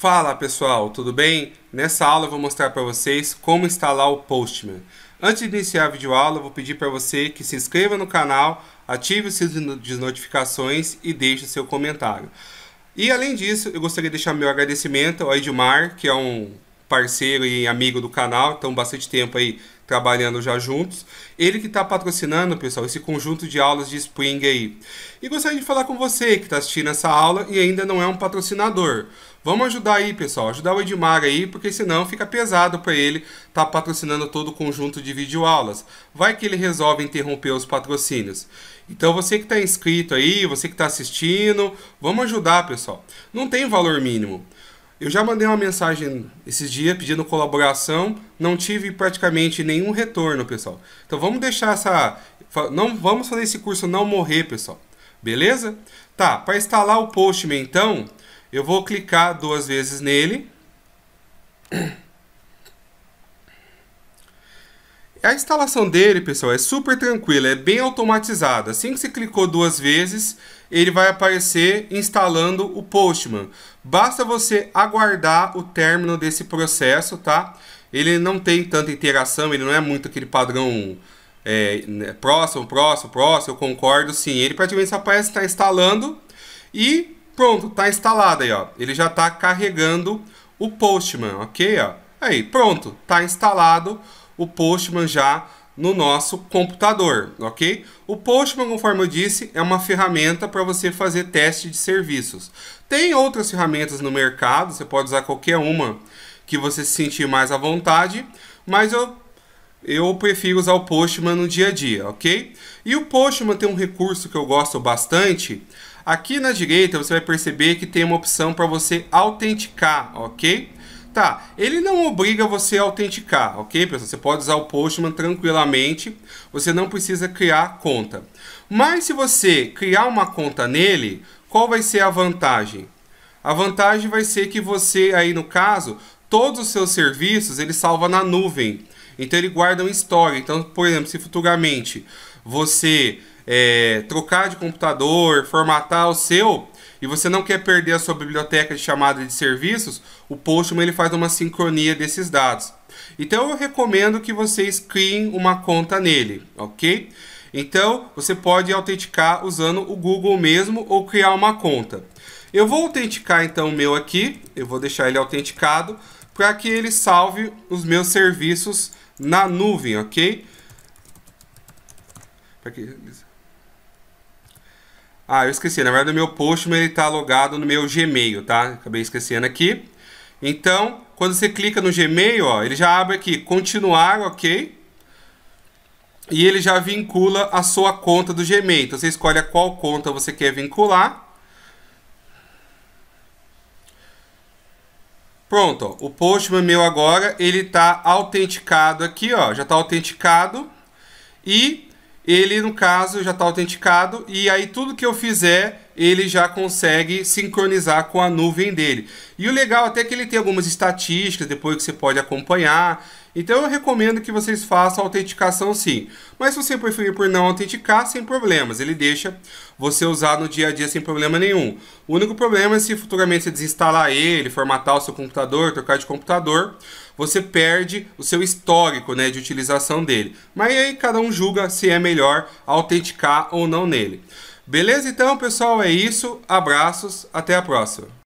Fala pessoal, tudo bem? Nessa aula eu vou mostrar para vocês como instalar o Postman. Antes de iniciar a videoaula, eu vou pedir para você que se inscreva no canal, ative o sino de notificações e deixe seu comentário. E além disso, eu gostaria de deixar meu agradecimento ao Edmar, que é um parceiro e amigo do canal, então bastante tempo aí trabalhando já juntos. Ele que está patrocinando, pessoal, esse conjunto de aulas de Spring aí. E gostaria de falar com você que está assistindo essa aula e ainda não é um patrocinador. Vamos ajudar aí, pessoal, ajudar o Edmar aí, porque senão fica pesado para ele estar tá patrocinando todo o conjunto de videoaulas. Vai que ele resolve interromper os patrocínios. Então você que está inscrito aí, você que está assistindo, vamos ajudar, pessoal. Não tem valor mínimo. Eu já mandei uma mensagem esses dias pedindo colaboração, não tive praticamente nenhum retorno, pessoal. Então vamos deixar essa. Não vamos fazer esse curso não morrer, pessoal. Beleza? Tá, para instalar o Postman então, eu vou clicar duas vezes nele. A instalação dele, pessoal, é super tranquila, é bem automatizada. Assim que você clicou duas vezes, ele vai aparecer instalando o Postman. Basta você aguardar o término desse processo, tá? Ele não tem tanta interação, ele não é muito aquele padrão é, né, próximo, próximo, próximo, eu concordo, sim. Ele praticamente só aparece está tá instalando e pronto, está instalado aí, ó. Ele já está carregando o Postman, ok? Ó. Aí, pronto, está instalado o Postman já no nosso computador, ok? O Postman, conforme eu disse, é uma ferramenta para você fazer teste de serviços. Tem outras ferramentas no mercado, você pode usar qualquer uma que você se sentir mais à vontade, mas eu, eu prefiro usar o Postman no dia a dia, ok? E o Postman tem um recurso que eu gosto bastante. Aqui na direita você vai perceber que tem uma opção para você autenticar, ok? Tá, ele não obriga você a autenticar, ok, pessoal? Você pode usar o Postman tranquilamente, você não precisa criar conta. Mas se você criar uma conta nele, qual vai ser a vantagem? A vantagem vai ser que você, aí no caso, todos os seus serviços ele salva na nuvem. Então ele guarda um história. Então, por exemplo, se futuramente você é, trocar de computador, formatar o seu, e você não quer perder a sua biblioteca de chamada de serviços, o Postman ele faz uma sincronia desses dados. Então eu recomendo que vocês criem uma conta nele, ok? Então você pode autenticar usando o Google mesmo ou criar uma conta. Eu vou autenticar então o meu aqui, eu vou deixar ele autenticado para que ele salve os meus serviços na nuvem, ok? Para que ah, eu esqueci. Na verdade, o meu Postman está logado no meu Gmail, tá? Acabei esquecendo aqui. Então, quando você clica no Gmail, ó, ele já abre aqui continuar, ok? E ele já vincula a sua conta do Gmail. Então, você escolhe a qual conta você quer vincular. Pronto, ó, o Postman meu agora, ele está autenticado aqui, ó, já está autenticado. E ele, no caso, já está autenticado. E aí tudo que eu fizer ele já consegue sincronizar com a nuvem dele. E o legal até é que ele tem algumas estatísticas depois que você pode acompanhar. Então eu recomendo que vocês façam a autenticação sim. Mas se você preferir por não autenticar, sem problemas. Ele deixa você usar no dia a dia sem problema nenhum. O único problema é se futuramente você desinstalar ele, formatar o seu computador, trocar de computador, você perde o seu histórico né, de utilização dele. Mas aí cada um julga se é melhor autenticar ou não nele. Beleza então, pessoal? É isso. Abraços. Até a próxima.